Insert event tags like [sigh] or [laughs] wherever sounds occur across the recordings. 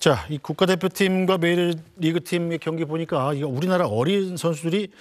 자, 이 국가대표팀과 메이리그팀의 경기 보니까 아, 이거 우리나라 어린 선수들이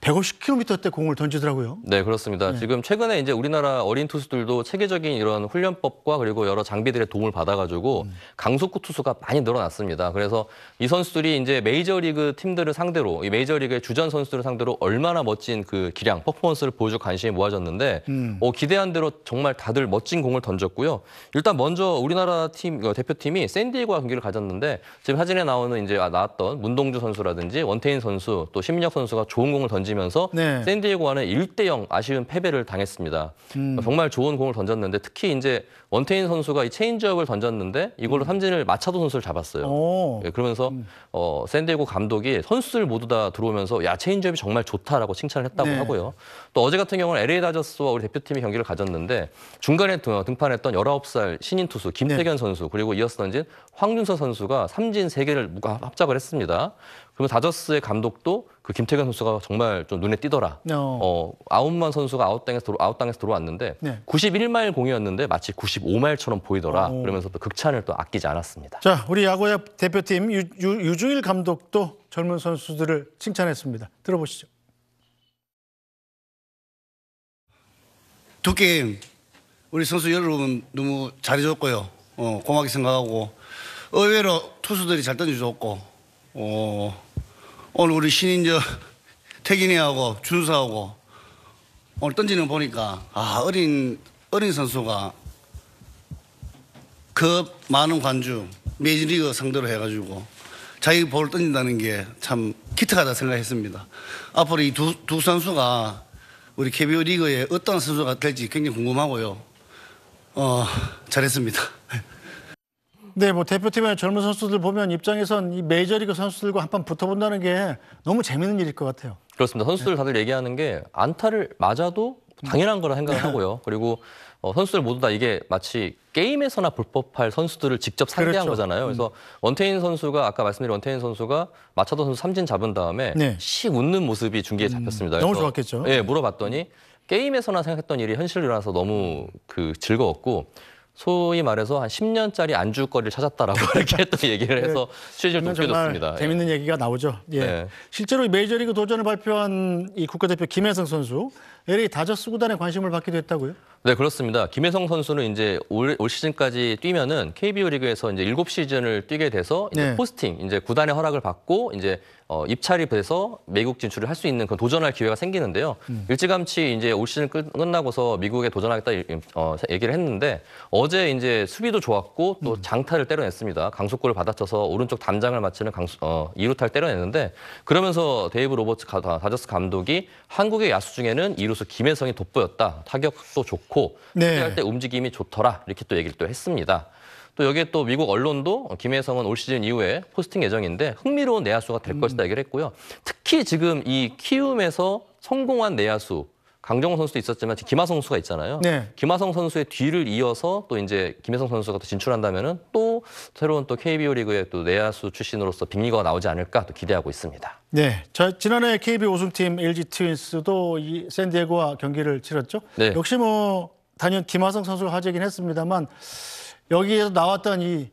150km 대 공을 던지더라고요. 네, 그렇습니다. 네. 지금 최근에 이제 우리나라 어린 투수들도 체계적인 이런 훈련법과 그리고 여러 장비들의 도움을 받아가지고 음. 강속구 투수가 많이 늘어났습니다. 그래서 이 선수들이 이제 메이저리그 팀들을 상대로 이 메이저리그의 주전 선수들을 상대로 얼마나 멋진 그 기량, 퍼포먼스를 보여줄 관심이 모아졌는데 음. 어, 기대한 대로 정말 다들 멋진 공을 던졌고요. 일단 먼저 우리나라 팀 어, 대표팀이 샌디에고와 경기를 가 가졌는데 지금 사진에 나오는 이제 아, 나왔던 문동주 선수라든지 원태인 선수 또 심민혁 선수가 좋은 공을 던지면서 네. 샌디에고와는 1대0 아쉬운 패배를 당했습니다. 음. 그러니까 정말 좋은 공을 던졌는데 특히 이제 원태인 선수가 이 체인지업을 던졌는데 이걸로 음. 삼진을 마차도 선수를 잡았어요. 오. 예, 그러면서 음. 어, 샌디에고 감독이 선수들 모두 다 들어오면서 야 체인지업이 정말 좋다라고 칭찬을 했다고 네. 하고요. 또 어제 같은 경우는 LA 다저스와 우리 대표팀이 경기를 가졌는데 중간에 등판했던 19살 신인 투수 김태견 네. 선수 그리고 이어서 던진 황준서 선수가 삼진 세개를 합작을 했습니다. 그러면 다저스의 감독도 그 김태균 선수가 정말 좀 눈에 띄더라. 어, 어 아웃만 선수가 아웃당에서 들어, 아웃당에서 들어왔는데 네. 91마일 공이었는데 마치 95마일처럼 보이더라. 오. 어. 그러면서 또 극찬을 또 아끼지 않았습니다. 자, 우리 야구의 대표팀 유, 유, 유주일 감독도 젊은 선수들을 칭찬했습니다. 들어보시죠. 두 게임 우리 선수 여러분 너무 잘해줬고요. 어, 고맙게 생각하고 의외로 투수들이 잘 던져줬고 어, 오늘 우리 신인 저 태균이하고 준수하고 오늘 던지는 거 보니까 아 어린 어린 선수가 그 많은 관중 메이저리그 상대로 해가지고 자기 볼을 던진다는 게 참 기특하다 생각했습니다. 앞으로 이 두 두 선수가 우리 KBO 리그에 어떤 선수가 될지 굉장히 궁금하고요. 어, 잘했습니다. [laughs] 네, 뭐 대표팀의 젊은 선수들 보면 입장에선 이 메이저리그 선수들과 한 판 붙어본다는 게 너무 재밌는 일일 것 같아요. 그렇습니다. 선수들 네. 다들 얘기하는 게 안타를 맞아도 당연한 거라 생각하고요. 네. 그리고 어, 선수들 모두 다 이게 마치 게임에서나 불법할 선수들을 직접 상대한 그렇죠. 거잖아요. 그래서 음. 원태인 선수가 아까 말씀드린 원태인 선수가 마차도 선수 삼진 잡은 다음에 네. 씩 웃는 모습이 중계에 음. 잡혔습니다. 너무 좋았겠죠. 예, 물어봤더니 게임에서나 생각했던 일이 현실로 일어나서 너무 그 즐거웠고 소위 말해서 한 10년짜리 안주거리를 찾았다라고 [laughs] 이렇게 또 얘기를 해서 네. 취재를 높여줬습니다. 예. 재밌는 예. 얘기가 나오죠. 예. 네. 실제로 메이저리그 도전을 발표한 이 국가대표 김혜성 선수 LA 다저스 구단의 관심을 받기도 했다고요? 네, 그렇습니다. 김혜성 선수는 이제 올, 올 시즌까지 뛰면은 KBO 리그에서 이제 일곱 시즌을 뛰게 돼서 이제 네. 포스팅, 이제 구단의 허락을 받고 이제 어, 입찰이 돼서 미국 진출을 할 수 있는 그 도전할 기회가 생기는데요. 음. 일찌감치 이제 올 시즌 끝, 나고서 미국에 도전하겠다 어, 얘기를 했는데 어제 이제 수비도 좋았고 또 음. 장타를 때려냈습니다. 강속구를 받아쳐서 오른쪽 단장을 맞추는 강수, 어, 이루타를 때려냈는데 그러면서 데이브 로버츠 다저스 감독이 한국의 야수 중에는 이루수 김혜성이 돋보였다. 타격도 좋고 좋고 투기할 네. 때 움직임이 좋더라 이렇게 또 얘기를 또 했습니다. 또 여기에 또 미국 언론도 김혜성은 올 시즌 이후에 포스팅 예정인데 흥미로운 내야수가 될 음. 것이다 얘기를 했고요. 특히 지금 이 키움에서 성공한 내야수 강정호 선수도 있었지만 김하성 선수가 있잖아요. 네. 김하성 선수의 뒤를 이어서 또 이제 김혜성 선수가 또 진출한다면은 또 새로운 또 KBO 리그의 또 내야수 출신으로서 빅리거가 나오지 않을까 또 기대하고 있습니다. 네, 저 지난해 KBO 우승팀 LG 트윈스도 이 샌디에고와 경기를 치렀죠. 네. 역시 뭐 단연 김하성 선수가 화제긴 했습니다만 여기에서 나왔던 이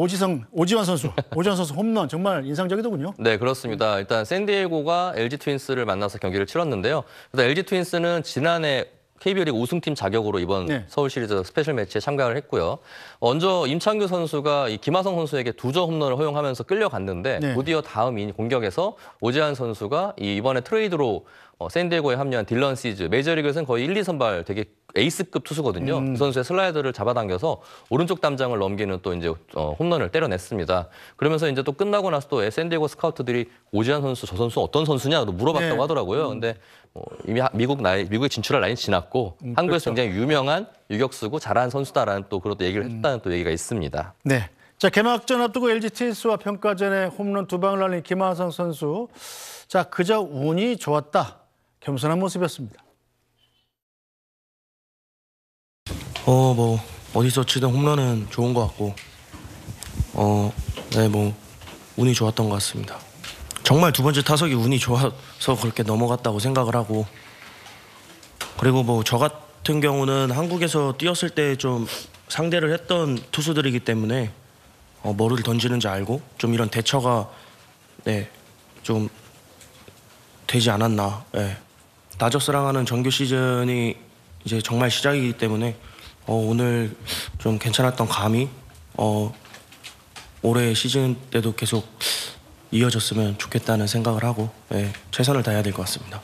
오지성, 오지환 선수, [laughs] 오지환 선수 홈런 정말 인상적이더군요. 네, 그렇습니다. 일단 샌디에고가 LG 트윈스를 만나서 경기를 치렀는데요. 일단 LG 트윈스는 지난해 KBO 리그 우승팀 자격으로 이번 네. 서울 시리즈 스페셜 매치에 참가를 했고요. 먼저 임창규 선수가 이 김하성 선수에게 두저 홈런을 허용하면서 끌려갔는데 네. 곧이어 다음 인 공격에서 오재환 선수가 이 이번에 트레이드로 어, 샌디에고에 합류한 딜런 시즈 메이저리그에서는 거의 1, 2선발 되게 에이스급 투수거든요. 음. 그 선수의 슬라이더를 잡아당겨서 오른쪽 담장을 넘기는 또 이제 어, 홈런을 때려냈습니다. 그러면서 이제 또 끝나고 나서 또 샌디에고 스카우트들이 오지환 선수 저 선수 어떤 선수냐고 물어봤다고 네. 하더라고요. 음. 근데 뭐 이미 미국 나이 미국에 진출할 나이 지났고 음, 그렇죠. 한국에서 그렇죠. 굉장히 유명한 유격수고 잘한 선수다라는 또 그런 또 얘기를 음. 했다는 음. 또 얘기가 있습니다. 네. 자 개막전 앞두고 LG 트윈스와 평가전에 홈런 두 방을 날린 김하성 선수. 자 그저 운이 좋았다. 겸손한 모습이었습니다. 어뭐 어디서 치든 홈런은 좋은 것 같고 어 네 뭐 운이 좋았던 것 같습니다. 정말 두 번째 타석이 운이 좋아서 그렇게 넘어갔다고 생각을 하고 그리고 뭐 저 같은 경우는 한국에서 뛰었을 때 좀 상대를 했던 투수들이기 때문에 어, 뭐를 던지는지 알고 좀 이런 대처가 네좀 되지 않았나. 네. 예. 나저스랑 하는 정규 시즌이 이제 정말 시작이기 때문에 어, 오늘 좀 괜찮았던 감이 어, 올해 시즌 때도 계속 이어졌으면 좋겠다는 생각을 하고 예, 최선을 다해야 될 것 같습니다.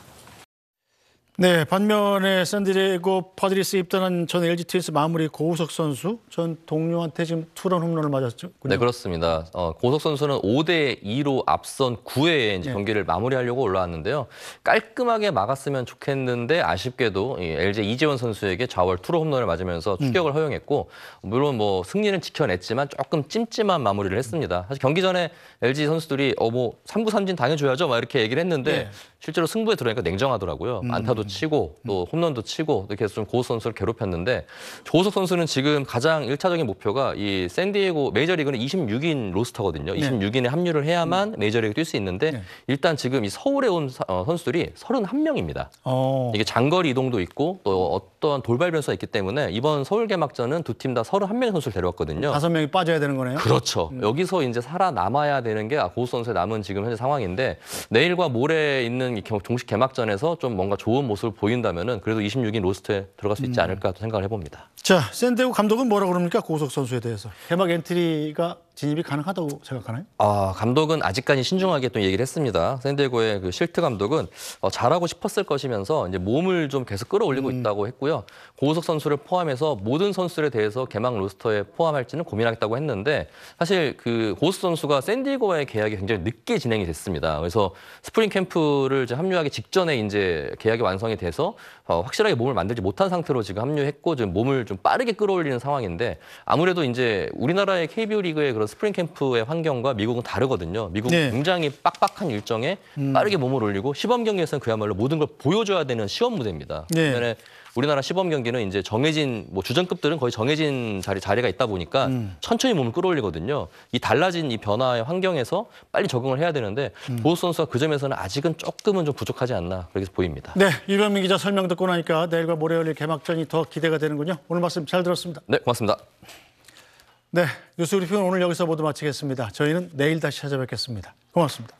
네, 반면에 샌디에고 파드리스 입단한 전 LG 트윈스 마무리 고우석 선수 전 동료한테 지금 투런 홈런을 맞았죠. 네, 그렇습니다. 어, 고우석 선수는 5대 2로 앞선 9회에 이제 네. 경기를 마무리하려고 올라왔는데요. 깔끔하게 막았으면 좋겠는데 아쉽게도 이 LG 이재원 선수에게 좌월 투런 홈런을 맞으면서 음. 추격을 음. 허용했고 물론 뭐 승리는 지켜냈지만 조금 찜찜한 마무리를 했습니다. 사실 경기 전에 LG 선수들이 어 뭐 3구 3진 당해줘야죠 막 이렇게 얘기를 했는데 네. 실제로 승부에 들어가니까 냉정하더라고요. 음. 안타도 음. 치고 또 음. 홈런도 치고 이렇게 해서 좀고우 선수를 괴롭혔는데 조우석 선수는 지금 가장 1차적인 목표가 이 샌디에고 메이저리그는 26인 로스터거든요. 26인에 합류를 해야만 음. 메이저리그 뛸 수 있는데 네. 일단 지금 이 서울에 온 어, 선수들이 31명입니다. 어. 이게 장거리 이동도 있고 또 어떠한 돌발 변수가 있기 때문에 이번 서울 개막전은 두 팀 다 31명의 선수를 데려왔거든요. 다섯 명이 빠져야 되는 거네요. 그렇죠. 여기서 이제 살아남아야 되는 게 아, 고수 선수의 남은 지금 현재 상황인데 내일과 모레 있는 이 종식 개막전에서 좀 뭔가 좋은 모습 모습을 보인다면 은 그래도 26인 로스트에 들어갈 수 있지 않을까 음. 생각을 해봅니다. 자, 샌디에고 감독은 뭐라 고 그럽니까? 고속 선수에 대해서. 개막 엔트리가 진입이 가능하다고 생각하나요? 아 감독은 아직까지 신중하게 또 얘기를 했습니다. 샌디에고의 그 실트 감독은 어, 잘하고 싶었을 것이면서 이제 몸을 좀 계속 끌어올리고 음. 있다고 했고요. 고우석 선수를 포함해서 모든 선수에 대해서 개막 로스터에 포함할지는 고민하겠다고 했는데 사실 그 고우석 선수가 샌디에고와의 계약이 굉장히 늦게 진행이 됐습니다. 그래서 스프링 캠프를 합류하기 직전에 이제 계약이 완성이 돼서 어, 확실하게 몸을 만들지 못한 상태로 지금 합류했고 지금 몸을 좀 빠르게 끌어올리는 상황인데 아무래도 이제 우리나라의 KBO 리그의 그런 그런 스프링 캠프의 환경과 미국은 다르거든요. 미국은 네. 굉장히 빡빡한 일정에 음. 빠르게 몸을 올리고 시범 경기에서는 그야말로 모든 걸 보여줘야 되는 시험 무대입니다. 네. 우리나라 시범 경기는 이제 정해진 뭐 주전급들은 거의 정해진 자리 자리가 있다 보니까 음. 천천히 몸을 끌어올리거든요. 이 달라진 이 변화의 환경에서 빨리 적응을 해야 되는데 음. 보호 선수가 그 점에서는 아직은 조금은 좀 부족하지 않나 그렇게 보입니다. 네, 이병민 기자 설명 듣고 나니까 내일과 모레 열릴 개막전이 더 기대가 되는군요. 오늘 말씀 잘 들었습니다. 네, 고맙습니다. 네, 뉴스 브리핑 은 오늘 여기서 모두 마치겠습니다. 저희는 내일 다시 찾아뵙겠습니다. 고맙습니다.